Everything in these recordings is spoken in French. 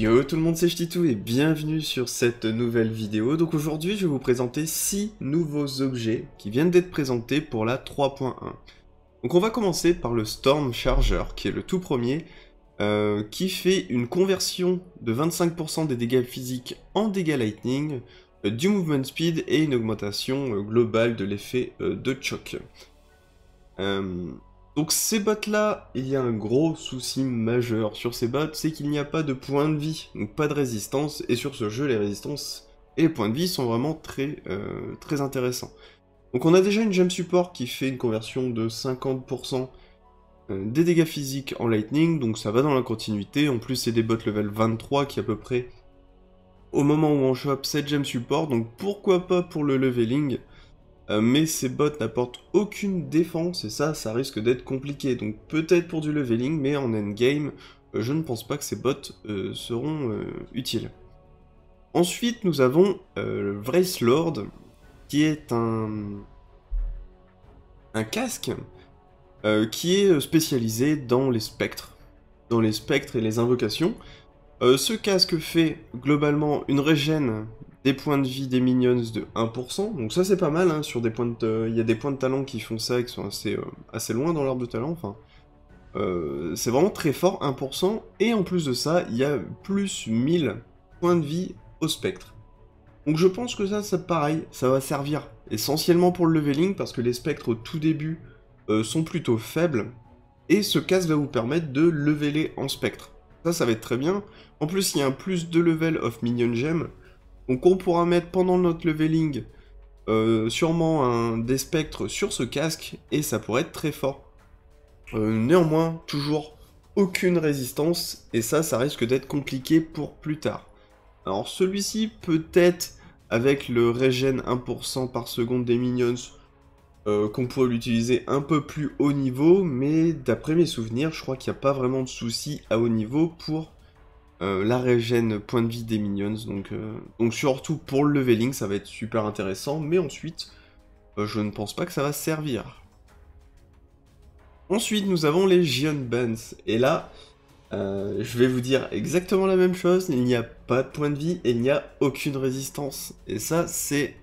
Yo tout le monde, c'est Chtitou et bienvenue sur cette nouvelle vidéo. Donc aujourd'hui, je vais vous présenter 6 nouveaux objets qui viennent d'être présentés pour la 3.1. Donc on va commencer par le Storm Charger, qui est le tout premier, euh, qui fait une conversion de 25% des dégâts physiques en dégâts lightning, euh, du movement speed et une augmentation euh, globale de l'effet de choc. Donc ces bots-là, il y a un gros souci majeur sur ces bots, c'est qu'il n'y a pas de points de vie, donc pas de résistance, et sur ce jeu, les résistances et les points de vie sont vraiment très, euh, très intéressants. Donc on a déjà une gemme support qui fait une conversion de 50% euh, des dégâts physiques en lightning, donc ça va dans la continuité, en plus c'est des bots level 23 qui à peu près au moment où on chope cette gemme support, donc pourquoi pas pour le leveling, euh, mais ces bots n'apportent aucune défense et ça, ça risque d'être compliqué. Donc peut-être pour du leveling, mais en endgame, euh, je ne pense pas que ces bots euh, seront utiles. Ensuite, nous avons le Vrace Lord, qui est un, un casque qui est spécialisé dans les spectres, dans les spectres et les invocations. ce casque fait globalement une régène des points de vie des minions de 1%, donc ça c'est pas mal, hein, sur des points de... il y a des points de talent qui font ça, et qui sont assez, euh, assez loin dans l'arbre de talent, enfin, euh, c'est vraiment très fort, 1%, et en plus de ça, il y a plus 1000 points de vie au spectre. Donc je pense que ça, c'est pareil, ça va servir essentiellement pour le leveling, parce que les spectres au tout début euh, sont plutôt faibles, et ce casse va vous permettre de leveler en spectre. Ça, ça va être très bien. En plus, il y a un plus de level of minion gem, donc on pourra mettre pendant notre leveling euh, sûrement un, des spectres sur ce casque et ça pourrait être très fort. Euh, néanmoins, toujours aucune résistance et ça, ça risque d'être compliqué pour plus tard. Alors celui-ci peut-être avec le régène 1% par seconde des minions euh, qu'on pourrait l'utiliser un peu plus haut niveau, mais d'après mes souvenirs, je crois qu'il n'y a pas vraiment de souci à haut niveau pour euh, la régène point de vie des minions. Donc, euh, donc surtout pour le leveling, ça va être super intéressant. Mais ensuite, euh, je ne pense pas que ça va servir. Ensuite, nous avons les Gion bands Et là, je vais vous dire exactement la même chose. Il n'y a pas de point de vie et il n'y a aucune résistance. Et ça, c'est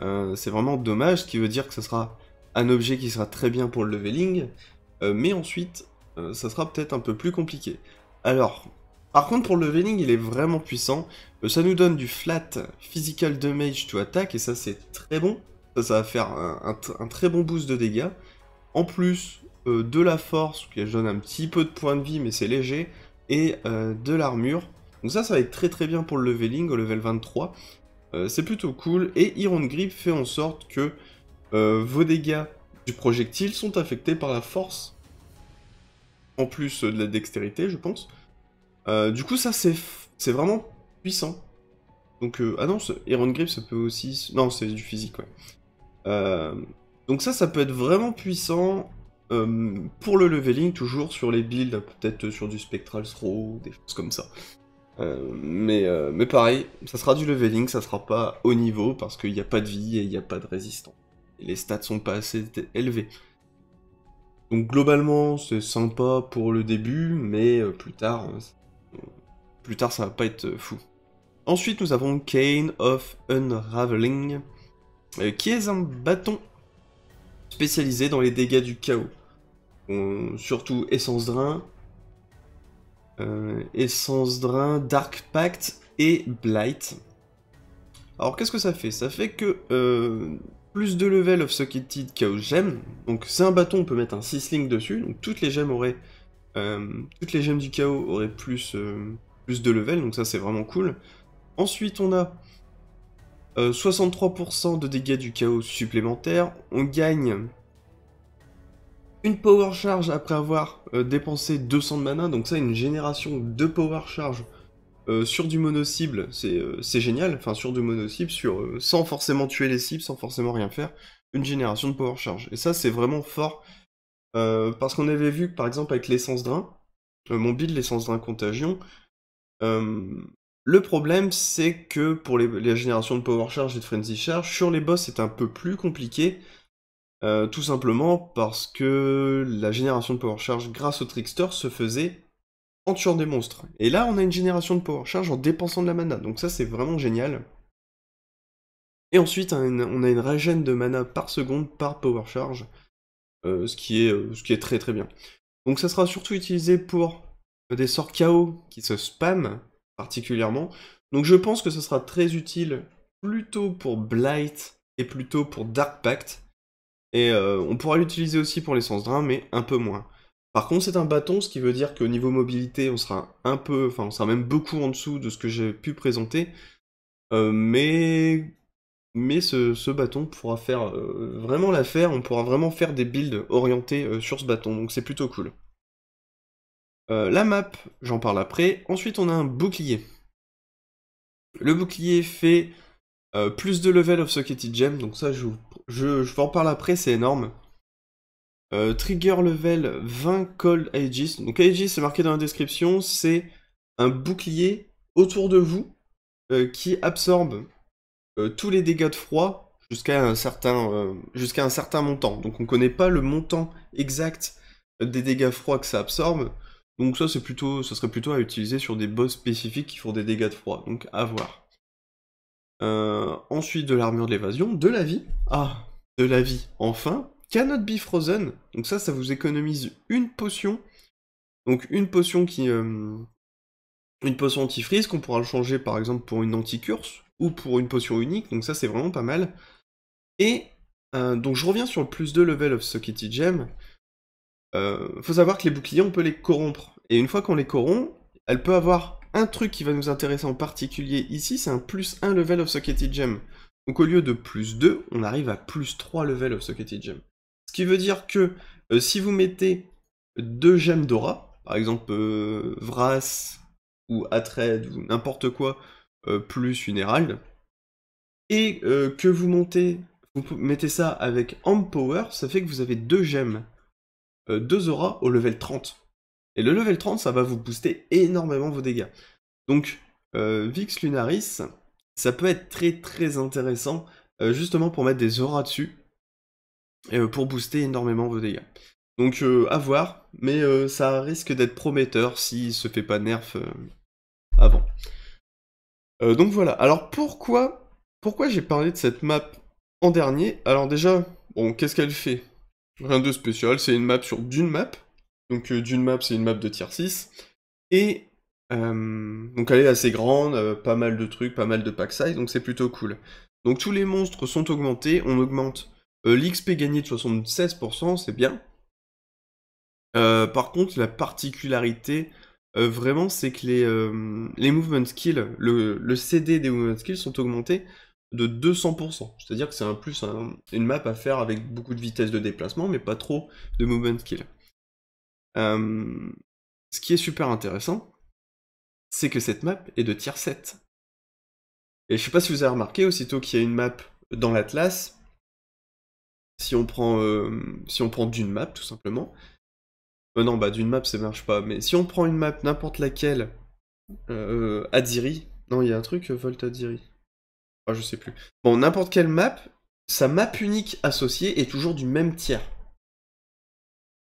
vraiment dommage. Ce qui veut dire que ce sera un objet qui sera très bien pour le leveling. mais ensuite, ça sera peut-être un peu plus compliqué. Alors, par contre, pour le leveling, il est vraiment puissant. Euh, ça nous donne du flat physical damage to attack, et ça, c'est très bon. Ça, va faire un, très bon boost de dégâts. En plus, euh, de la force, qui donne un petit peu de points de vie, mais c'est léger, et euh, de l'armure. Donc ça, ça va être très très bien pour le leveling au level 23. c'est plutôt cool. Et Iron Grip fait en sorte que vos dégâts du projectile sont affectés par la force. En plus de la dextérité, je pense. Euh, du coup, ça, c'est, c'est vraiment puissant. Donc, euh, ah non, Iron Grip, ça peut aussi... Non, c'est du physique, ouais. Euh, donc ça, ça peut être vraiment puissant pour le leveling, toujours sur les builds, peut-être sur du Spectral Throw, des choses comme ça. mais, mais pareil, ça sera du leveling, ça sera pas haut niveau, parce qu'il n'y a pas de vie et il n'y a pas de résistance. les stats sont pas assez élevés. Donc globalement, c'est sympa pour le début, mais plus tard, hein, plus tard, ça va pas être euh, fou. Ensuite, nous avons Kane of Unraveling, euh, qui est un bâton spécialisé dans les dégâts du chaos. surtout Essence Drain, euh, Essence Drain, Dark Pact et Blight. Alors qu'est-ce que ça fait Ça fait que plus de level of Socketed Chaos Gem, donc c'est un bâton, on peut mettre un 6 link dessus, donc toutes les gemmes auraient euh, toutes les gemmes du chaos auraient plus, euh, plus de level, donc ça c'est vraiment cool. Ensuite on a 63% euh, de dégâts du chaos supplémentaires. On gagne une power charge après avoir dépensé 200 de mana, donc ça une génération de power charge sur du mono cible, c'est génial, enfin sur du mono cible, sur, sans forcément tuer les cibles, sans forcément rien faire, une génération de power charge. Et ça c'est vraiment fort, euh, parce qu'on avait vu par exemple avec l'essence drain, euh, mon build l'essence drain contagion, euh, le problème c'est que pour les, les, générations de power charge et de frenzy charge, sur les boss c'est un peu plus compliqué, tout simplement parce que la génération de power charge grâce au trickster se faisait en tuant des monstres. Et là on a une génération de power charge en dépensant de la mana, donc ça c'est vraiment génial. Et ensuite on a une régène de mana par seconde par power charge. Euh, ce, qui est, euh, ce qui est très très bien. Donc ça sera surtout utilisé pour euh, des sorts chaos qui se spamment particulièrement. Donc je pense que ça sera très utile plutôt pour Blight et plutôt pour Dark Pact. Et on pourra l'utiliser aussi pour l'essence drain, mais un peu moins. Par contre, c'est un bâton, ce qui veut dire qu'au niveau mobilité, on sera un peu, enfin, on sera même beaucoup en dessous de ce que j'ai pu présenter. mais mais ce, bâton pourra faire euh, vraiment l'affaire, on pourra vraiment faire des builds orientés euh, sur ce bâton, donc c'est plutôt cool. Euh, la map, j'en parle après. Ensuite, on a un bouclier. Le bouclier fait plus de level of socketed gem, donc ça, je, je, vous en parle après, c'est énorme. trigger level 20 call Aegis. Donc Aegis, c'est marqué dans la description, c'est un bouclier autour de vous qui absorbe euh, tous les dégâts de froid jusqu'à un, certain, euh, un certain montant. Donc on ne connaît pas le montant exact des dégâts froid que ça absorbe. Donc ça, c'est plutôt, ça serait plutôt à utiliser sur des boss spécifiques qui font des dégâts de froid. Donc à voir. Euh, ensuite, de l'armure de l'évasion, de la vie. Ah, de la vie. Enfin, cannot be frozen. Donc ça, ça vous économise une potion. Donc une potion qui... une potion anti-freeze qu'on pourra changer par exemple pour une anti-curse, ou pour une potion unique, donc ça c'est vraiment pas mal. Et euh, donc je reviens sur le plus 2 level of Sockety Gem. Euh, faut savoir que les boucliers, on peut les corrompre. Et une fois qu'on les corrompt, elle peut avoir un truc qui va nous intéresser en particulier ici, c'est un plus 1 level of Socketed Gem. Donc au lieu de plus 2, on arrive à plus 3 level of Socketed Gem. Ce qui veut dire que euh, si vous mettez deux gemmes d'aura, par exemple Vras ou Atred ou n'importe quoi, euh, plus une et euh, que vous montez, vous mettez ça avec Amp Power, ça fait que vous avez deux gemmes, euh, deux auras au level 30. Et le level 30, ça va vous booster énormément vos dégâts. Donc, Vix Lunaris, ça peut être très très intéressant justement pour mettre des auras dessus pour booster énormément vos dégâts. Donc à voir, mais ça risque d'être prometteur s'il se fait pas nerf avant. Euh, donc voilà. Alors pourquoi, pourquoi j'ai parlé de cette map en dernier Alors déjà, bon, qu'est-ce qu'elle fait Rien de spécial, c'est une map sur d'une map. Donc euh, d'une map, c'est une map de tier 6. Et euh, donc elle est assez grande, pas mal de trucs, pas mal de pack size, donc c'est plutôt cool. Donc tous les monstres sont augmentés, on augmente l'XP gagné de 76%, c'est bien. par contre, la particularité euh, vraiment, c'est que les, euh, les movement skills, le, CD des movement skills sont augmentés de 200%. C'est-à-dire que c'est un plus une map à faire avec beaucoup de vitesse de déplacement, mais pas trop de movement skills. Euh, ce qui est super intéressant, c'est que cette map est de tier 7. Et je ne sais pas si vous avez remarqué, aussitôt qu'il y a une map dans l'Atlas, si on prend, si on prend d'une map tout simplement, euh, non, bah d'une map ça marche pas. Mais si on prend une map n'importe laquelle, euh, Adiri, non, il y a un truc euh, Volt Adiri. Ah je sais plus. Bon, n'importe quelle map, sa map unique associée est toujours du même tiers.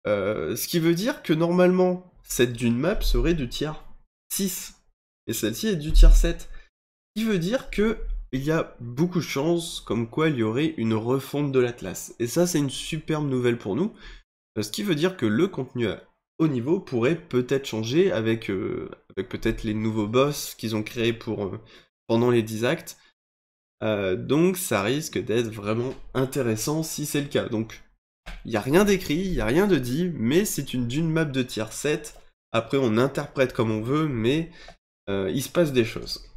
ce qui veut dire que normalement, cette d'une map serait du tiers 6. Et celle-ci est du tiers 7. Ce qui veut dire que il y a beaucoup de chances comme quoi il y aurait une refonte de l'Atlas. Et ça, c'est une superbe nouvelle pour nous, euh, ce qui veut dire que le contenu au haut niveau pourrait peut-être changer euh, avec, peut-être les nouveaux boss qu'ils ont créés pour, euh, pendant les 10 actes. donc ça risque d'être vraiment intéressant si c'est le cas. Donc il n'y a rien d'écrit, il n'y a rien de dit, mais c'est une dune map de tier 7. Après on interprète comme on veut, mais il se passe des choses.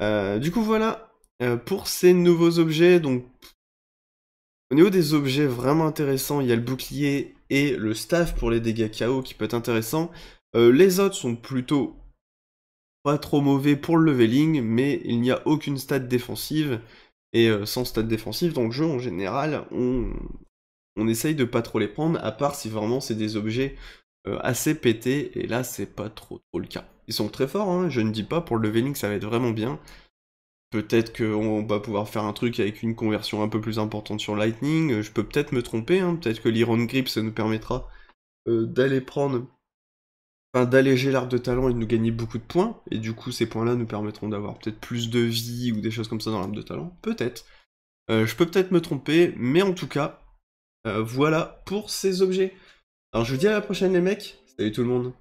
du coup voilà, pour ces nouveaux objets, donc au niveau des objets vraiment intéressants, il y a le bouclier et le staff pour les dégâts KO qui peut être intéressant. Euh, les autres sont plutôt pas trop mauvais pour le leveling, mais il n'y a aucune stat défensive. Et euh, sans stat défensive dans le jeu, en général, on, on essaye de pas trop les prendre, à part si vraiment c'est des objets euh, assez pétés, et là c'est pas trop, le cas. Ils sont très forts, hein. je ne dis pas, pour le leveling ça va être vraiment bien, Peut-être qu'on va pouvoir faire un truc avec une conversion un peu plus importante sur Lightning. Euh, je peux peut-être me tromper. Hein. Peut-être que l'Iron Grip, ça nous permettra euh, d'aller prendre. Enfin, d'alléger l'arbre de talent et de nous gagner beaucoup de points. Et du coup, ces points-là nous permettront d'avoir peut-être plus de vie ou des choses comme ça dans l'arbre de talent. Peut-être. Euh, je peux peut-être me tromper, mais en tout cas, voilà pour ces objets. Alors je vous dis à la prochaine les mecs. Salut tout le monde.